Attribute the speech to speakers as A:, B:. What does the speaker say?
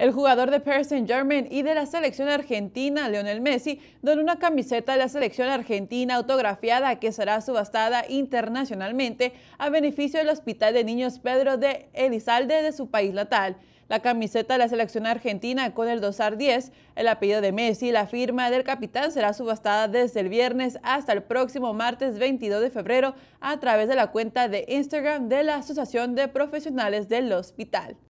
A: El jugador de Paris Saint Germain y de la selección argentina, Lionel Messi, donó una camiseta de la selección argentina autografiada que será subastada internacionalmente a beneficio del Hospital de Niños Pedro de Elizalde de su país natal. La camiseta de la selección argentina con el dosar 10, el apellido de Messi y la firma del capitán será subastada desde el viernes hasta el próximo martes 22 de febrero a través de la cuenta de Instagram de la Asociación de Profesionales del Hospital.